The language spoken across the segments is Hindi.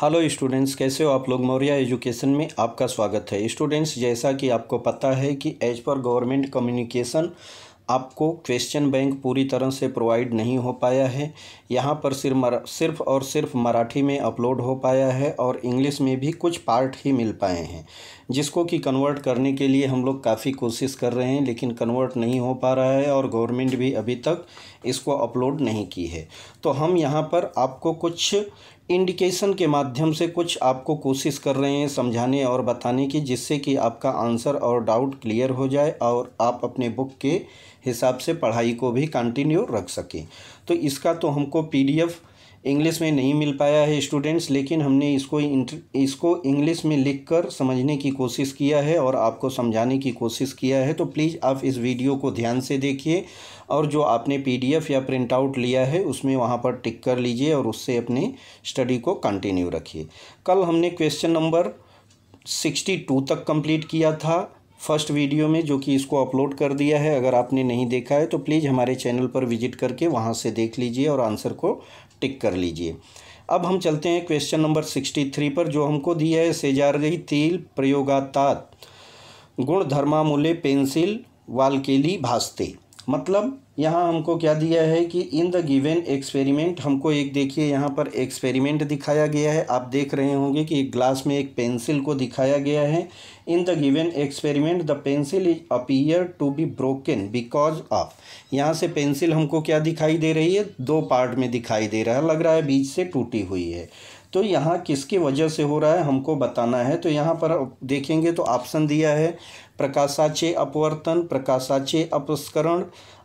हेलो स्टूडेंट्स कैसे हो आप लोग मौर्य एजुकेशन में आपका स्वागत है स्टूडेंट्स जैसा कि आपको पता है कि एज पर गवर्नमेंट कम्युनिकेशन आपको क्वेश्चन बैंक पूरी तरह से प्रोवाइड नहीं हो पाया है यहाँ पर सिर्फ सिर्फ और सिर्फ मराठी में अपलोड हो पाया है और इंग्लिश में भी कुछ पार्ट ही मिल पाए हैं जिसको कि कन्वर्ट करने के लिए हम लोग काफ़ी कोशिश कर रहे हैं लेकिन कन्वर्ट नहीं हो पा रहा है और गवर्नमेंट भी अभी तक इसको अपलोड नहीं की है तो हम यहाँ पर आपको कुछ इंडिकेशन के माध्यम से कुछ आपको कोशिश कर रहे हैं समझाने और बताने की जिससे कि आपका आंसर और डाउट क्लियर हो जाए और आप अपने बुक के हिसाब से पढ़ाई को भी कंटिन्यू रख सकें तो इसका तो हमको पीडीएफ इंग्लिश में नहीं मिल पाया है स्टूडेंट्स लेकिन हमने इसको इसको इंग्लिश में लिखकर समझने की कोशिश किया है और आपको समझाने की कोशिश किया है तो प्लीज़ आप इस वीडियो को ध्यान से देखिए और जो आपने पीडीएफ या प्रिंट आउट लिया है उसमें वहाँ पर टिक कर लीजिए और उससे अपने स्टडी को कंटिन्यू रखिए कल हमने क्वेश्चन नंबर सिक्सटी टू तक कम्प्लीट किया था फर्स्ट वीडियो में जो कि इसको अपलोड कर दिया है अगर आपने नहीं देखा है तो प्लीज़ हमारे चैनल पर विजिट करके वहाँ से देख लीजिए और आंसर को टिक कर लीजिए अब हम चलते हैं क्वेश्चन नंबर सिक्सटी थ्री पर जो हमको दिया है सेजारही तिल प्रयोगातात गुण धर्मामूल्य पेंसिल वालकेली भास्ते मतलब यहाँ हमको क्या दिया है कि इन द गिवेन एक्सपेरिमेंट हमको एक देखिए यहाँ पर एक्सपेरिमेंट दिखाया गया है आप देख रहे होंगे कि एक ग्लास में एक पेंसिल को दिखाया गया है in the given experiment the pencil is appear to be broken because of यहाँ से पेंसिल हमको क्या दिखाई दे रही है दो पार्ट में दिखाई दे रहा है लग रहा है बीच से टूटी हुई है तो यहाँ किसकी वजह से हो रहा है हमको बताना है तो यहाँ पर देखेंगे तो ऑप्शन दिया है प्रकाशाचे अपवर्तन प्रकाशाचे अपस्करण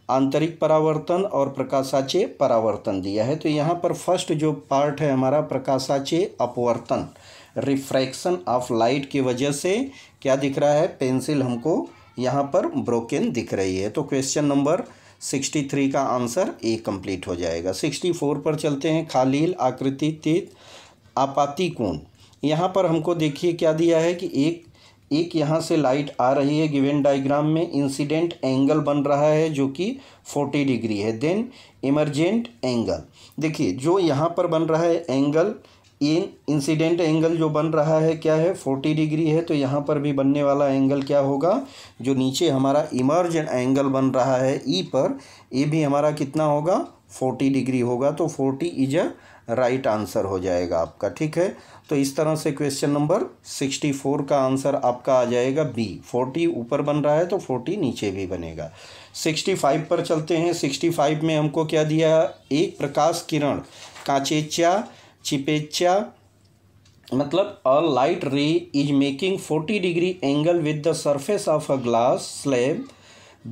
आंतरिक परावर्तन और प्रकाशाचे परावर्तन दिया है तो यहाँ पर फर्स्ट जो पार्ट है हमारा प्रकाशाचे अपवर्तन रिफ्रैक्शन ऑफ लाइट की वजह से क्या दिख रहा है पेंसिल हमको यहाँ पर ब्रोकन दिख रही है तो क्वेश्चन नंबर सिक्सटी थ्री का आंसर ए कंप्लीट हो जाएगा सिक्सटी फोर पर चलते हैं खालील आकृति तीत आपातिकोण यहाँ पर हमको देखिए क्या दिया है कि एक एक यहाँ से लाइट आ रही है गिवन डायग्राम में इंसिडेंट एंगल बन रहा है जो कि फोर्टी डिग्री है देन इमरजेंट एंगल देखिए जो यहाँ पर बन रहा है एंगल इन इंसिडेंट एंगल जो बन रहा है क्या है फोर्टी डिग्री है तो यहाँ पर भी बनने वाला एंगल क्या होगा जो नीचे हमारा इमरजेंट एंगल बन रहा है ई e पर ये भी हमारा कितना होगा फोर्टी डिग्री होगा तो forty is a right answer हो जाएगा आपका ठीक है तो इस तरह से क्वेश्चन नंबर सिक्सटी फोर का आंसर आपका आ जाएगा बी फोर्टी ऊपर बन रहा है तो फोर्टी नीचे भी बनेगा सिक्सटी फाइव पर चलते हैं सिक्सटी फाइव में हमको क्या दिया एक प्रकाश किरण कांचेचा चिपेचा मतलब a light ray is making forty degree angle with the surface of a glass slab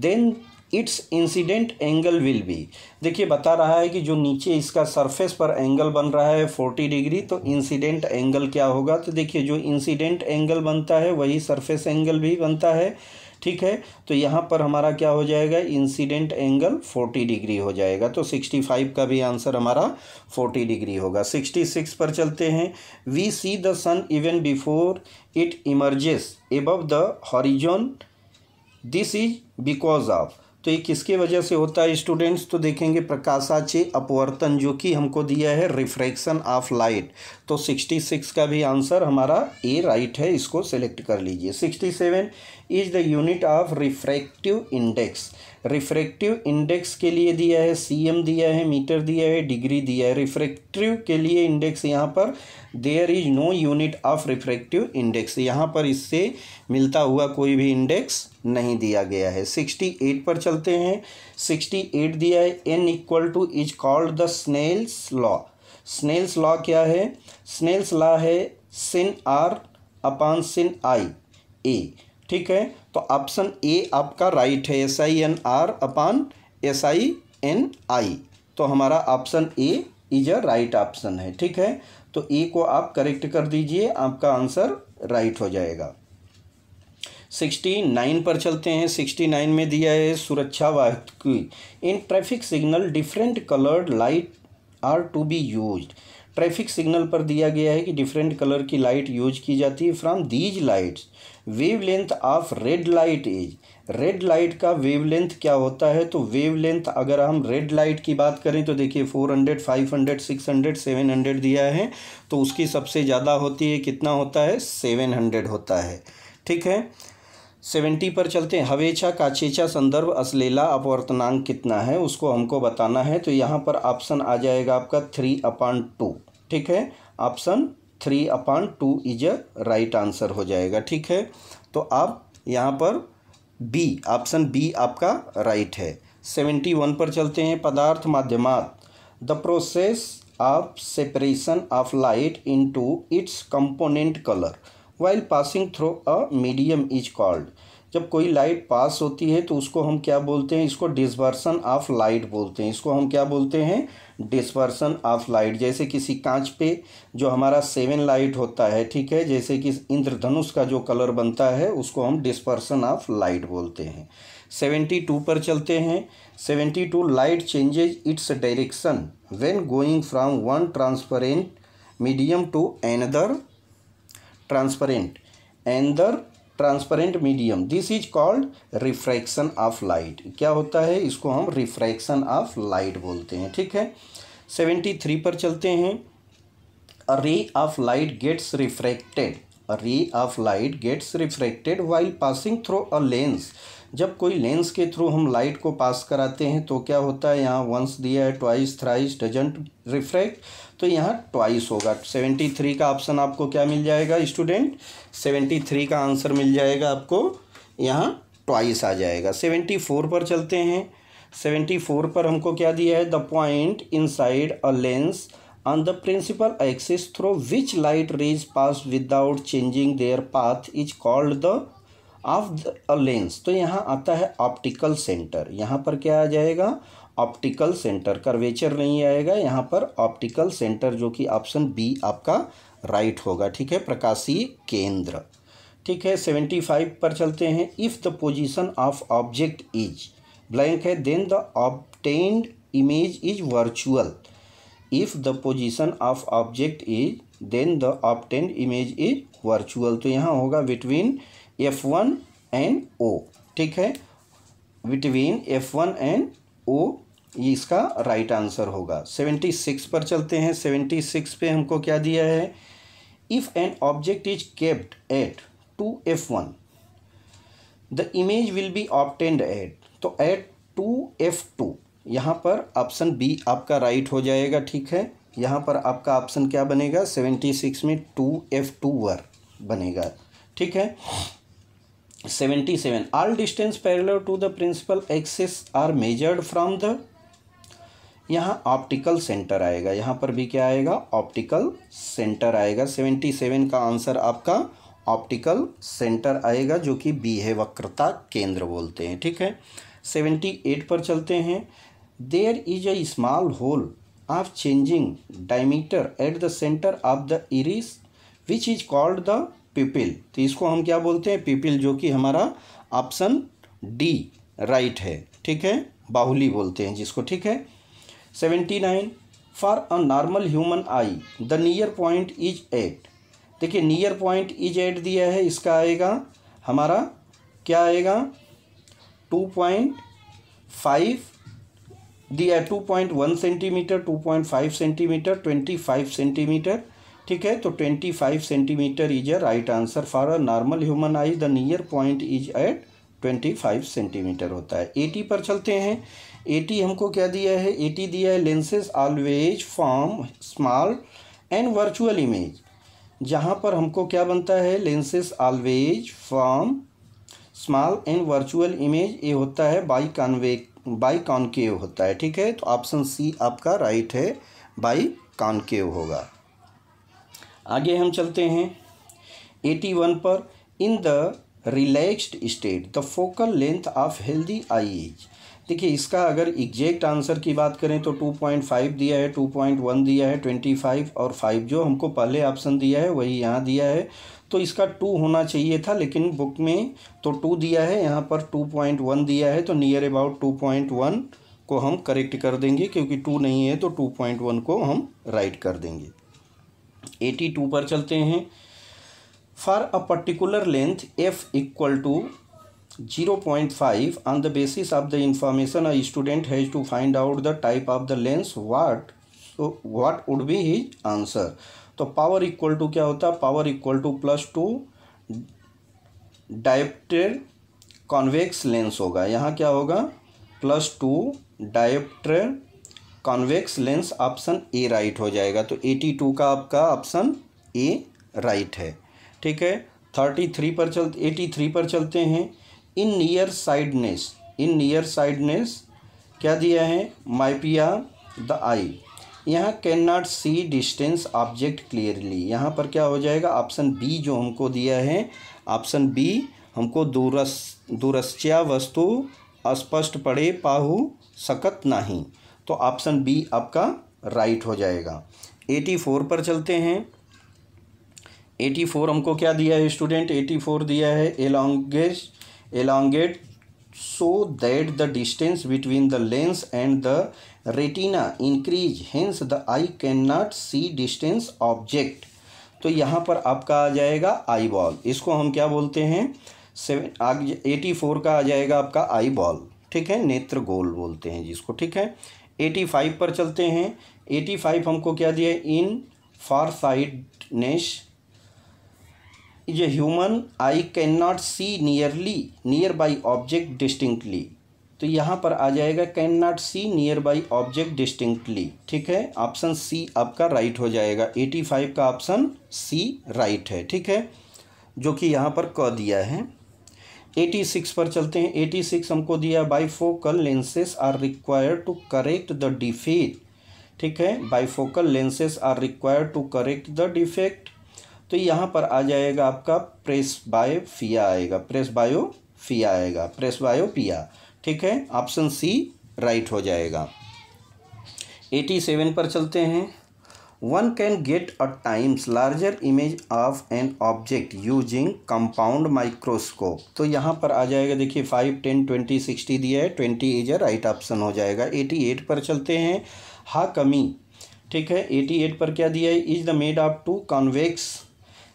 then it's incident angle will be देखिए बता रहा है कि जो नीचे इसका सरफेस पर एंगल बन रहा है फोर्टी डिग्री तो इंसिडेंट एंगल क्या होगा तो देखिए जो इंसिडेंट एंगल बनता है वही सरफेस एंगल भी बनता है ठीक है तो यहाँ पर हमारा क्या हो जाएगा इंसिडेंट एंगल फोर्टी डिग्री हो जाएगा तो सिक्सटी फाइव का भी आंसर हमारा फोर्टी डिग्री होगा सिक्सटी सिक्स पर चलते हैं we see the sun even before it emerges above the horizon this is because of तो ये किसके वजह से होता है स्टूडेंट्स तो देखेंगे प्रकाशाचे अपवर्तन जो कि हमको दिया है रिफ्रैक्शन ऑफ लाइट तो 66 का भी आंसर हमारा ए राइट है इसको सेलेक्ट कर लीजिए 67 is the unit of refractive index refractive index के लिए दिया है सीएम दिया है मीटर दिया है डिग्री दिया है रिफ्रैक्टिव के लिए इंडेक्स यहाँ पर there is no unit of refractive index यहाँ पर इससे मिलता हुआ कोई भी इंडेक्स नहीं दिया गया है सिक्सटी एट पर चलते हैं सिक्सटी एट दिया है n equal to is called the Snell's law Snell's law क्या है स्नेल्स लॉ है सिन आर अपान सिन आई ए ठीक है तो ऑप्शन ए आपका राइट है S I N R upon S I N I तो हमारा option A is a right option है ठीक है तो ए को आप करेक्ट कर दीजिए आपका आंसर राइट हो जाएगा सिक्सटी नाइन पर चलते हैं सिक्सटी नाइन में दिया है सुरक्षा वाहक in traffic signal different coloured light are to be used traffic signal पर दिया गया है कि डिफरेंट कलर की लाइट यूज की जाती है from these lights wavelength of red light is red light का वेव लेंथ क्या होता है तो वेव लेंथ अगर हम रेड लाइट की बात करें तो देखिए four hundred five hundred six hundred seven hundred दिया है तो उसकी सबसे ज़्यादा होती है कितना होता है सेवन हंड्रेड होता है ठीक है सेवेंटी पर चलते हैं हवेचा काचेचा संदर्भ असलेला अपवर्तनांक कितना है उसको हमको बताना है तो यहाँ पर ऑप्शन आ जाएगा आपका थ्री अपान टू ठीक है option three upon two is a right answer हो जाएगा ठीक है तो आप यहाँ पर बी ऑप्शन बी आपका राइट है सेवेंटी वन पर चलते हैं पदार्थ माध्यमात the process of separation of light to its component colour while passing through a medium is called जब कोई लाइट पास होती है तो उसको हम क्या बोलते हैं इसको डिस्पर्सन ऑफ लाइट बोलते हैं इसको हम क्या बोलते हैं डिस्पर्सन ऑफ लाइट जैसे किसी कांच पे जो हमारा सेवन लाइट होता है ठीक है जैसे कि इंद्रधनुष का जो कलर बनता है उसको हम डिस्पर्सन ऑफ लाइट बोलते हैं सेवेंटी टू पर चलते हैं seventy two light changes its direction when going from one transparent medium to another transparent another transparent medium this is called refraction of light क्या होता है इसको हम रिफ्रैक्शन ऑफ लाइट बोलते हैं ठीक है सेवेंटी थ्री पर चलते हैं ray of light gets refracted ray of light gets refracted while passing through a lens जब कोई लेंस के थ्रू हम लाइट को पास कराते हैं तो क्या होता है यहाँ वंस दिया है ट्वाइस थ्राइस डजेंट रिफ्रैक्ट तो यहाँ ट्वाइस होगा सेवेंटी थ्री का ऑप्शन आपको क्या मिल जाएगा स्टूडेंट सेवेंटी थ्री का आंसर मिल जाएगा आपको यहाँ ट्वाइस आ जाएगा सेवेंटी फोर पर चलते हैं सेवेंटी फोर पर हमको क्या दिया है the point inside a lens on the principal axis through which light rays pass without changing their path is called the of the lens तो यहाँ आता है ऑप्टिकल सेंटर यहाँ पर क्या आ जाएगा ऑप्टिकल सेंटर करवेचर नहीं आएगा यहाँ पर ऑप्टिकल सेंटर जो कि ऑप्शन बी आपका राइट होगा ठीक है प्रकाशीय केंद्र ठीक है सेवेंटी फाइव पर चलते हैं if the position of object is blank है then the obtained image is virtual if the position of object is then the obtained image is virtual तो यहाँ होगा between F one and O ठीक है between F one and O ये इसका राइट आंसर होगा सेवेंटी सिक्स पर चलते हैं सेवेंटी सिक्स पे हमको क्या दिया है if an object is kept at two F one the image will be obtained at तो एट टू एफ टू यहाँ पर ऑप्शन बी आपका राइट हो जाएगा ठीक है यहाँ पर आपका ऑप्शन क्या बनेगा सेवेंटी सिक्स में टू एफ टू वर बनेगा ठीक है 77 all distance parallel to the principal axis are measured from the यहाँ ऑप्टिकल सेंटर आएगा यहाँ पर भी क्या आएगा ऑप्टिकल सेंटर आएगा सेवेंटी सेवन का आंसर आपका ऑप्टिकल सेंटर आएगा जो कि बी है वक्रता केंद्र बोलते हैं ठीक है सेवेंटी एट पर चलते हैं there is a small hole of changing diameter at the centre of the iris which is called the pupil तो इसको हम क्या बोलते हैं पीपिल जो कि हमारा ऑप्शन डी राइट है ठीक है बाहुली बोलते हैं जिसको ठीक है seventy nine for a normal human eye the near point is at देखिए नियर पॉइंट इज एट दिया है इसका आएगा हमारा क्या आएगा टू पॉइंट फाइव दिया है two point one centimetre two point five centimetre twenty five centimetre ठीक है तो twenty five centimetre is a right answer for a normal human eye the near point is at twenty five centimetre होता है एटी पर चलते हैं एटी हमको क्या दिया है एटी दिया है lenses always form small and virtual image जहाँ पर हमको क्या बनता है lenses always form small and virtual image ये होता है बाई कॉन्वे बाई कॉन्केव होता है ठीक है तो ऑप्शन सी आपका राइट है बाई कॉन्केव होगा आगे हम चलते हैं एटी वन पर in the relaxed state the focal length of healthy eyes देखिए इसका अगर एग्जैक्ट आंसर की बात करें तो टू पॉइंट फाइव दिया है टू पॉइंट वन दिया है ट्वेंटी फाइव और फाइव जो हमको पहले ऑप्शन दिया है वही यहाँ दिया है तो इसका टू होना चाहिए था लेकिन बुक में तो टू दिया है यहाँ पर टू पॉइंट वन दिया है तो near about two point one को हम करेक्ट कर देंगे क्योंकि टू नहीं है तो टू पॉइंट वन को हम राइट कर देंगे एटी टू पर चलते हैं for a particular length F equal to zero point five on the basis of the information a student has to find out the type of the lens what so what would be his answer तो पावर इक्वल टू क्या होता है power equal to plus two diopter convex lens होगा यहाँ क्या होगा plus two diopter convex lens option A right हो जाएगा तो एटी टू का आपका ऑप्शन ए राइट है ठीक है थर्टी थ्री पर चल एटी थ्री पर चलते हैं in near sightedness in near sightedness क्या दिया है माइपिया द आई यहाँ can not see distance object clearly यहाँ पर क्या हो जाएगा ऑप्शन बी जो हमको दिया है ऑप्शन बी हमको दूरस दूरस्या वस्तु स्पष्ट पड़े पाहु सकत नहीं तो ऑप्शन बी आपका राइट हो जाएगा एटी फोर पर चलते हैं एटी फोर हमको क्या दिया है स्टूडेंट एटी फोर दिया है elongates elongate that the distance between the lens and the retina increase hence the eye can not see distance object तो यहाँ पर आपका आ जाएगा आई बॉल इसको हम क्या बोलते हैं सेवन आगे एटी फोर का आ जाएगा आपका आई बॉल ठीक है नेत्र गोल बोलते हैं जिसको ठीक है एटी फाइव पर चलते हैं एटी फाइव हमको क्या दिया इन फार साइडनेस ये human eye can not see nearly nearby object distinctly तो यहाँ पर आ जाएगा can not see nearby object distinctly ठीक है ऑप्शन सी आपका राइट हो जाएगा एटी फाइव का ऑप्शन सी राइट है ठीक है जो कि यहाँ पर क दिया है एटी सिक्स पर चलते हैं एटी सिक्स हमको दिया bifocal lenses are required to correct the defect ठीक है bifocal lenses are required to correct the defect तो यहाँ पर आ जाएगा आपका प्रेस फिया आएगा प्रेस बायो फिया आएगा प्रेस पिया ठीक है ऑप्शन सी राइट हो जाएगा एटी सेवन पर चलते हैं one can get a times larger image of an object using compound microscope तो यहाँ पर आ जाएगा देखिए फाइव टेन ट्वेंटी सिक्सटी दिया है twenty is a right option हो जाएगा एटी एट पर चलते हैं हा कमी ठीक है एटी एट पर क्या दिया है is the made of two convex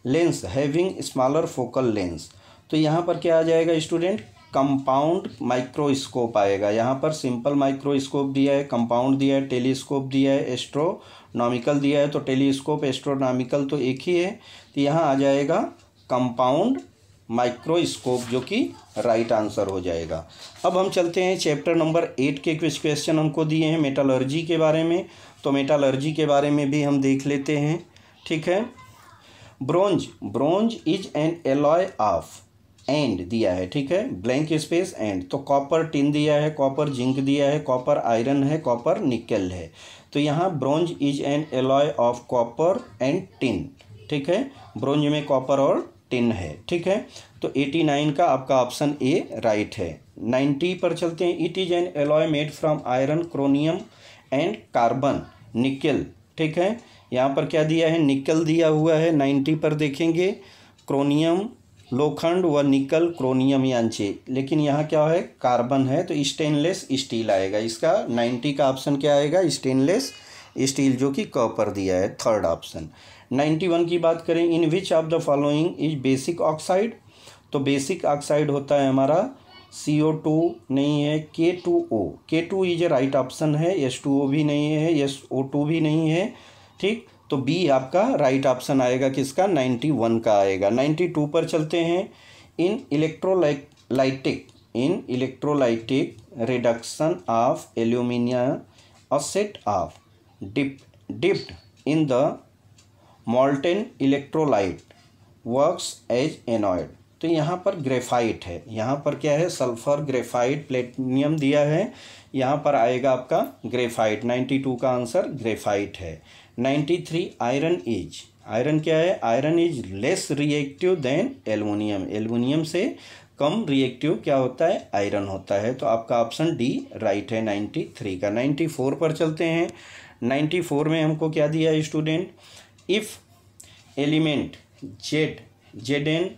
lens having smaller focal lens तो यहाँ पर क्या आ जाएगा स्टूडेंट कंपाउंड माइक्रोस्कोप आएगा यहाँ पर सिंपल माइक्रोस्कोप दिया है कंपाउंड दिया है टेलीस्कोप दिया है एस्ट्रो नॉमिकल दिया है तो टेलीस्कोप एस्ट्रोनॉमिकल तो एक ही है तो यहाँ आ जाएगा कंपाउंड माइक्रोस्कोप जो कि राइट आंसर हो जाएगा अब हम चलते हैं चैप्टर नंबर एट के कुछ क्वेश्चन हमको दिए हैं मेटालर्जी के बारे में तो मेटालर्जी के बारे में भी हम देख लेते हैं ठीक है bronze bronze is an alloy of and दिया है ठीक है ब्लैंक स्पेस एंड तो कॉपर टिन दिया है कॉपर जिंक दिया है कॉपर आयरन है कॉपर निकल है तो यहाँ bronze is an alloy of copper and tin ठीक है ब्रॉन्ज में कॉपर और टिन है ठीक है तो 89 का आपका ऑप्शन ए राइट है 90 पर चलते हैं it is an alloy made from iron chromium and carbon nickel ठीक है यहाँ पर क्या दिया है निकल दिया हुआ है 90 पर देखेंगे क्रोनियम लोखंड व निकल क्रोनियम यांचे लेकिन यहाँ क्या है कार्बन है तो स्टेनलेस स्टील आएगा इसका नाइन्टी का ऑप्शन क्या आएगा स्टेनलेस स्टील जो कि कॉपर दिया है थर्ड ऑप्शन नाइन्टी वन की बात करें in which of the following is basic oxide तो बेसिक ऑक्साइड होता है हमारा सी ओ टू नहीं है के two O K two is a right option है एस टू ओ भी नहीं है एस ओ टू भी नहीं है ठीक तो बी आपका राइट ऑप्शन आएगा किसका 91 का आएगा 92 पर चलते हैं in electrolytic in electrolytic reduction of a asset of dip dipped in the molten electrolyte works as anode तो यहाँ पर ग्रेफाइट है यहाँ पर क्या है सल्फर ग्रेफाइट प्लेटिनियम दिया है यहाँ पर आएगा आपका ग्रेफाइट नाइन्टी टू का आंसर ग्रेफाइट है ninety three iron is iron क्या है iron is less reactive than aluminium aluminium से कम रिएक्टिव क्या होता है आयरन होता है तो आपका ऑप्शन डी राइट है नाइन्टी थ्री का नाइन्टी फोर पर चलते हैं नाइन्टी फोर में हमको क्या दिया है student if element Z Z N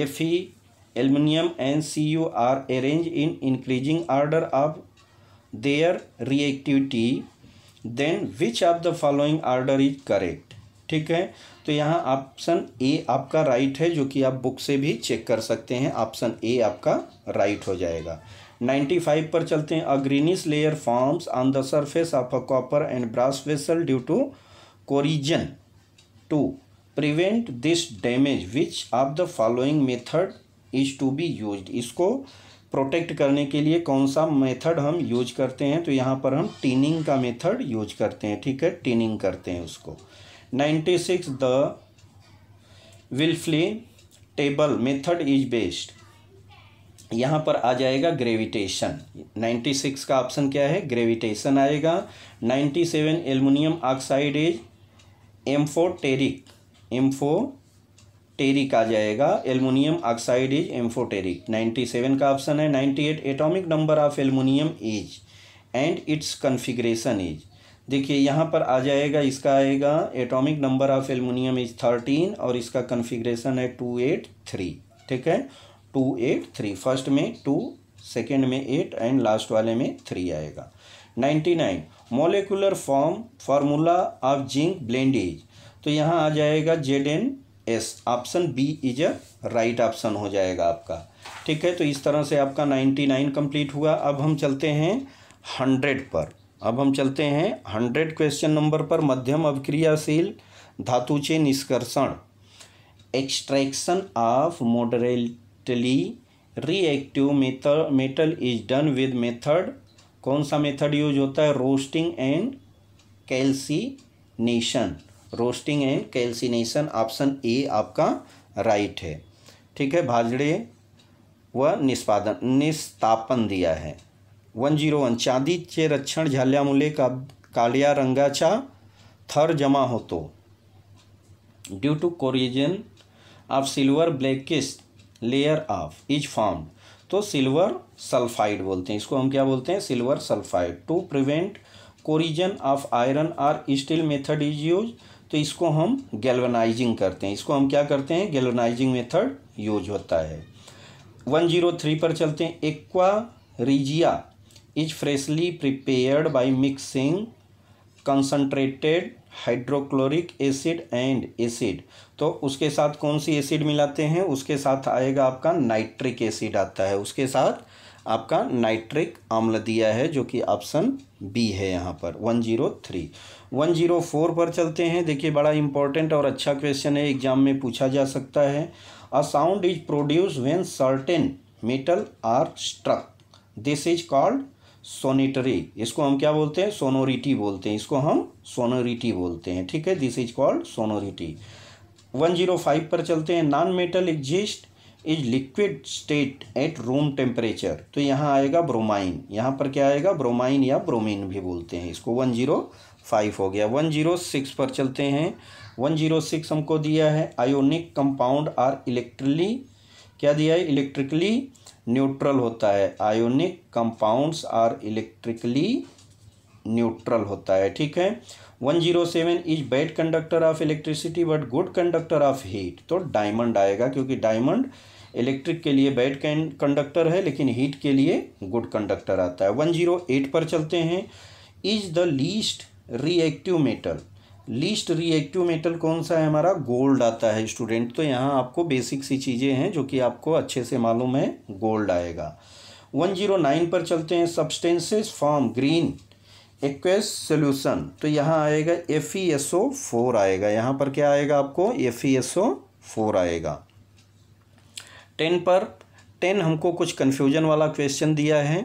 F E aluminium and C U are arrange in increasing order of their reactivity then which of the following order is correct ठीक है तो यहाँ ऑप्शन ए आपका राइट है जो कि आप बुक से भी चेक कर सकते हैं ऑप्शन ए आपका राइट हो जाएगा 95 फाइव पर चलते हैं a greenish layer forms on the surface of a copper and brass vessel due to corrosion to prevent this damage which of the following method is to be use इसको प्रोटेक्ट करने के लिए कौन सा मेथड हम यूज करते हैं तो यहाँ पर हम टीनिंग का मेथड यूज करते हैं ठीक है टीनिंग करते हैं उसको ninety six the Wilfley table method is based यहाँ पर आ जाएगा ग्रेविटेशन 96 का ऑप्शन क्या है ग्रेविटेशन आएगा 97 aluminium oxide is amphoteric amphoteric आ जाएगा aluminium oxide is amphoteric ninety seven का ऑप्शन है ninety eight atomic number of aluminium is and its configuration is देखिए यहाँ पर आ जाएगा इसका आएगा atomic number of aluminium is thirteen और इसका कन्फिग्रेशन है टू एट थ्री ठीक है टू एट थ्री फर्स्ट में टू सेकेंड में एट एंड लास्ट वाले में थ्री आएगा ninety nine molecular form formula of zinc blende is तो यहाँ आ जाएगा Z N S option B is a right option हो जाएगा आपका ठीक है तो इस तरह से आपका नाइन्टी नाइन कम्प्लीट हुआ अब हम चलते हैं हंड्रेड पर अब हम चलते हैं हंड्रेड क्वेश्चन नंबर पर मध्यम अवक्रियाशील धातु से निष्कर्षण extraction of moderately reactive method metal is done with method कौन सा मेथड यूज होता है roasting and calcination roasting and calcination option A आपका राइट है ठीक है भाजड़े व निष्पादन निस्तापन दिया है वन जीरो वन के रक्षण झाल्यामुळे का कालिया रंगाचा थर जमा हो तो due to corrosion of silver blackish layer of is formed तो सिल्वर सल्फाइड बोलते हैं इसको हम क्या बोलते हैं silver sulphide to prevent corrosion of iron or steel method is use तो इसको हम गैल्वनाइजिंग करते हैं इसको हम क्या करते हैं गैल्वनाइजिंग मेथड यूज होता है 103 पर चलते हैं aqua regia is freshly prepared by mixing concentrated hydrochloric acid and acid तो उसके साथ कौन सी एसिड मिलाते हैं उसके साथ आएगा आपका नाइट्रिक एसिड आता है उसके साथ आपका नाइट्रिक अम्ल दिया है जो कि ऑप्शन बी है यहाँ पर one zero three one zero four पर चलते हैं देखिए बड़ा इंपॉर्टेंट और अच्छा क्वेश्चन है एग्जाम में पूछा जा सकता है a sound is produce when certain metal are struck this is called sonority इसको हम क्या बोलते हैं सोनोरिटी बोलते हैं इसको हम सोनोरिटी बोलते हैं ठीक है this is called sonority one zero five पर चलते हैं non metal exist is liquid state at room temperature तो यहाँ आएगा ब्रोमाइन यहाँ पर क्या आएगा ब्रोमाइन या ब्रोमीन भी बोलते हैं इसको वन जीरो फाइव हो गया वन जीरो सिक्स पर चलते हैं वन जीरो सिक्स हमको दिया है आयोनिक कंपाउंड आर इलेक्ट्रली क्या दिया है इलेक्ट्रिकली न्यूट्रल होता है ionic compounds are electrically neutral होता है ठीक है one zero seven is bad conductor of electricity but good conductor of heat तो डायमंड आएगा क्योंकि डायमंड इलेक्ट्रिक के लिए बैड कंडक्टर है लेकिन हीट के लिए गुड कंडक्टर आता है वन जीरो एट पर चलते हैं is the least reactive metal least reactive metal कौन सा है हमारा गोल्ड आता है स्टूडेंट तो यहाँ आपको बेसिक सी चीज़ें हैं जो कि आपको अच्छे से मालूम है गोल्ड आएगा वन जीरो नाइन पर चलते हैं substances form green aqueous solution तो यहाँ आएगा F E S O four आएगा यहाँ पर क्या आएगा आपको F E S O four आएगा टेन पर टेन हमको कुछ कन्फ्यूजन वाला क्वेश्चन दिया है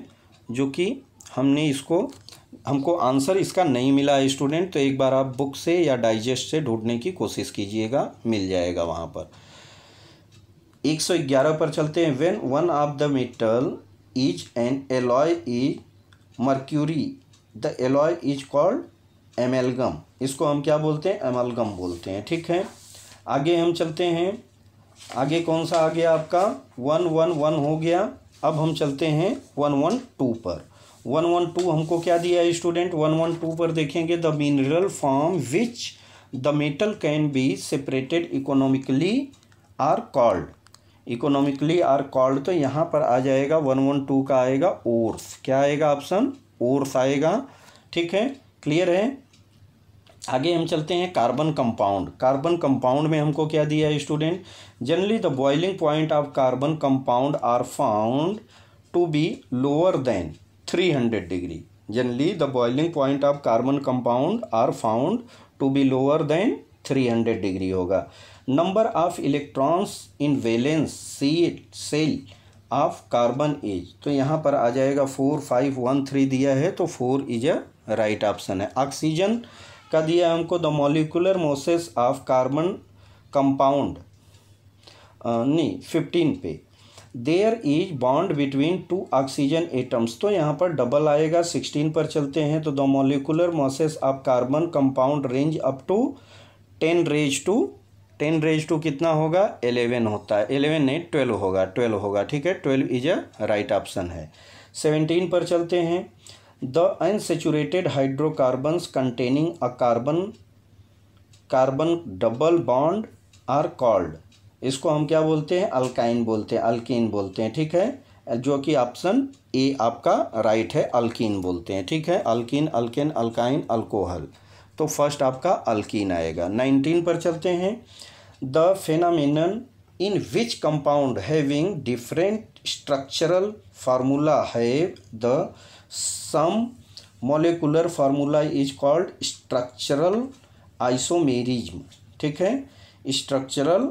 जो कि हमने इसको हमको आंसर इसका नहीं मिला है स्टूडेंट तो एक बार आप बुक से या डाइजेस्ट से ढूंढने की कोशिश कीजिएगा मिल जाएगा वहाँ पर 111 पर चलते हैं when one of the metal is an alloy is mercury the alloy is called amalgam इसको हम क्या बोलते हैं एमलगम बोलते हैं ठीक है आगे हम चलते हैं आगे कौन सा आ गया आपका वन वन वन हो गया अब हम चलते हैं वन वन टू पर वन वन टू हमको क्या दिया है स्टूडेंट वन वन टू पर देखेंगे the mineral form which the metal can be separated economically are called economically are called तो यहाँ पर आ जाएगा वन वन टू का आएगा ओर्स क्या आएगा ऑप्शन ओर्स आएगा ठीक है क्लियर है आगे हम चलते हैं कार्बन कंपाउंड कार्बन कंपाउंड में हमको क्या दिया है student generally the boiling point of carbon compound are found to be lower than 300 degree. Generally, the boiling point of carbon compound are found to be lower than 300 degree होगा Number of electrons in valence cell of carbon is तो यहाँ पर आ जाएगा फोर फाइव वन थ्री दिया है तो four is a right option है ऑक्सीजन का दिया हमको the molecular masses of carbon compound नहीं फिफ्टीन पे there is bond between two oxygen atoms तो यहाँ पर डबल आएगा सिक्सटीन पर चलते हैं तो the molecular masses of carbon compound range up to ten range to ten range to कितना होगा एलेवन होता है एलेवन नहीं ट्वेल्व होगा ट्वेल्व होगा ठीक है twelve is a right option है सेवनटीन पर चलते हैं the unsaturated hydrocarbons containing a carbon carbon double bond are called इसको हम क्या बोलते हैं अल्काइन बोलते हैं अल्किन बोलते हैं ठीक है जो कि ऑप्शन ए आपका राइट है अल्किन बोलते हैं ठीक है अल्किन अल्किन अल्काइन अल्कोहल तो फर्स्ट आपका अल्किन आएगा नाइनटीन पर चलते हैं the phenomenon in which compound having different structural formula है the same molecular formula is called structural isomerism ठीक है स्ट्रक्चरल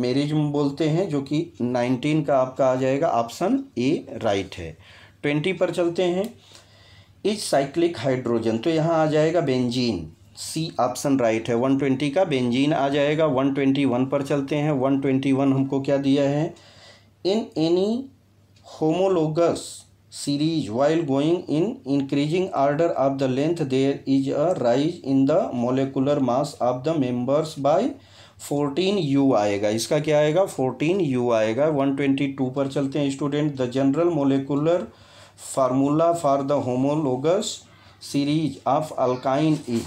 मेरिज बोलते हैं जो कि नाइनटीन का आपका आ जाएगा ऑप्शन ए राइट है ट्वेंटी पर चलते हैं इज साइक्लिक हाइड्रोजन तो यहाँ आ जाएगा बेंजीन सी ऑप्शन राइट है वन ट्वेंटी का बेंजीन आ जाएगा वन ट्वेंटी वन पर चलते हैं वन ट्वेंटी वन हमको क्या दिया है in any homologous series while going in increasing order of the length there is a rise in the molecular mass of the members by fourteen U आएगा इसका क्या आएगा फोर्टीन यू आएगा वन ट्वेंटी टू पर चलते हैं student the general molecular formula for the homologous series of alkyne is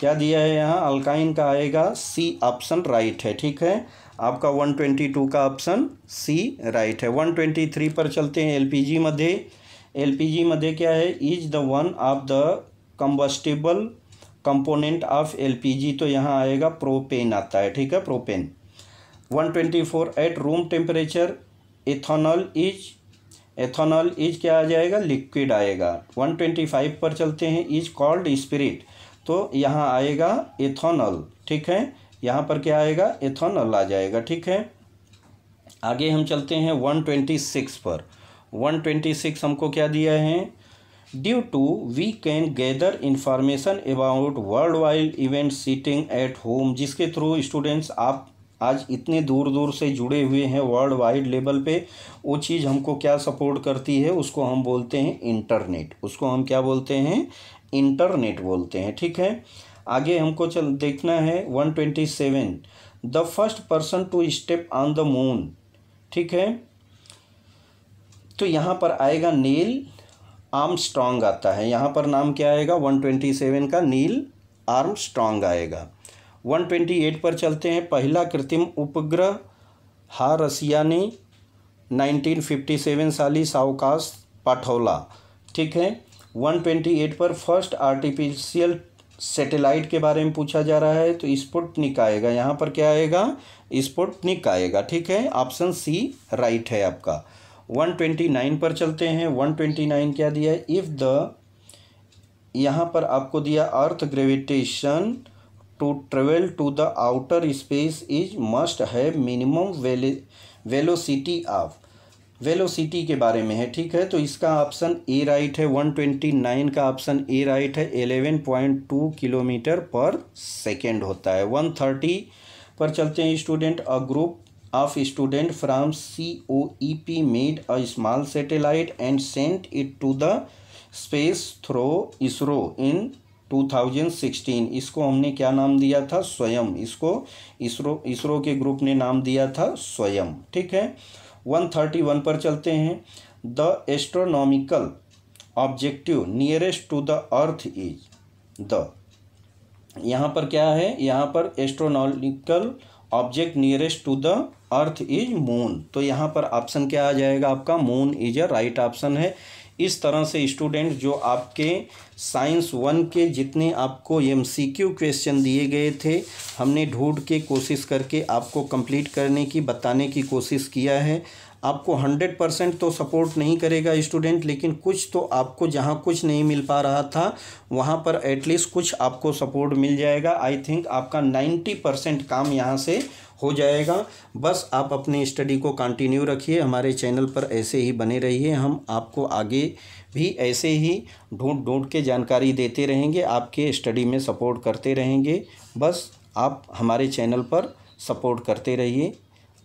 क्या दिया है यहाँ अल्काइन का आएगा सी ऑप्शन राइट है ठीक है आपका वन ट्वेंटी टू का ऑप्शन सी राइट है वन ट्वेंटी थ्री पर चलते हैं एल पी जी मध्य एल पी जी मध्य क्या है is the one of the combustible component of LPG तो यहाँ आएगा प्रोपेन आता है ठीक है propane 124 at room temperature ethanol is ethanol is क्या आ जाएगा लिक्विड आएगा 125 पर चलते हैं इज कॉल्ड स्पिरिट तो यहाँ आएगा एथोनॉल ठीक है यहाँ पर क्या आएगा एथोनॉल आ जाएगा ठीक है आगे हम चलते हैं 126 पर 126 हमको क्या दिया है due to we can gather information about world wide event sitting at home जिसके थ्रू स्टूडेंट्स आप आज इतने दूर दूर से जुड़े हुए हैं वर्ल्ड वाइड लेवल पे वो चीज़ हमको क्या सपोर्ट करती है उसको हम बोलते हैं इंटरनेट उसको हम क्या बोलते हैं इंटरनेट बोलते हैं ठीक है आगे हमको चल देखना है one twenty seven the first person to step on the moon ठीक है तो यहाँ पर आएगा नील आर्म स्ट्रॉन्ग आता है यहाँ पर नाम क्या आएगा वन ट्वेंटी सेवन का नील आर्म स्ट्रॉन्ग आएगा वन ट्वेंटी एट पर चलते हैं पहला कृत्रिम उपग्रह हा रसिया ने नाइनटीन फिफ्टी सेवन साली सावकाश पाठौला ठीक है वन ट्वेंटी एट पर फर्स्ट आर्टिफिशियल सैटेलाइट के बारे में पूछा जा रहा है तो स्पुटनिक आएगा यहाँ पर क्या आएगा स्पुटनिक आएगा ठीक है ऑप्शन सी राइट है आपका 129 पर चलते हैं 129 क्या दिया है इफ़ द यहाँ पर आपको दिया earth gravitation to travel to the outer space is must have minimum velocity of velocity के बारे में है ठीक है तो इसका ऑप्शन ए राइट है 129 का ऑप्शन ए राइट है 11.2 किलोमीटर पर सेकेंड होता है 130 पर चलते हैं student a group of student from COEP made a small satellite and sent it to the space through ISRO in 2016 इसको हमने क्या नाम दिया था स्वयं इसको इसरो इसरो के ग्रुप ने नाम दिया था स्वयं ठीक है 131 पर चलते हैं the astronomical objective nearest to the earth is the यहाँ पर क्या है यहाँ पर astronomical object nearest to the earth is moon तो यहाँ पर ऑप्शन क्या आ जाएगा आपका moon is a right option है इस तरह से स्टूडेंट जो आपके साइंस वन के जितने आपको एम सी क्यू क्वेश्चन दिए गए थे हमने ढूंढ के कोशिश करके आपको कंप्लीट करने की बताने की कोशिश किया है आपको हंड्रेड परसेंट तो सपोर्ट नहीं करेगा स्टूडेंट लेकिन कुछ तो आपको जहाँ कुछ नहीं मिल पा रहा था वहाँ पर एटलीस्ट कुछ आपको सपोर्ट मिल जाएगा आई थिंक आपका नाइन्टी परसेंट काम यहाँ से हो जाएगा बस आप अपनी स्टडी को कंटिन्यू रखिए हमारे चैनल पर ऐसे ही बने रहिए हम आपको आगे भी ऐसे ही ढूंढ ढूंढ के जानकारी देते रहेंगे आपके स्टडी में सपोर्ट करते रहेंगे बस आप हमारे चैनल पर सपोर्ट करते रहिए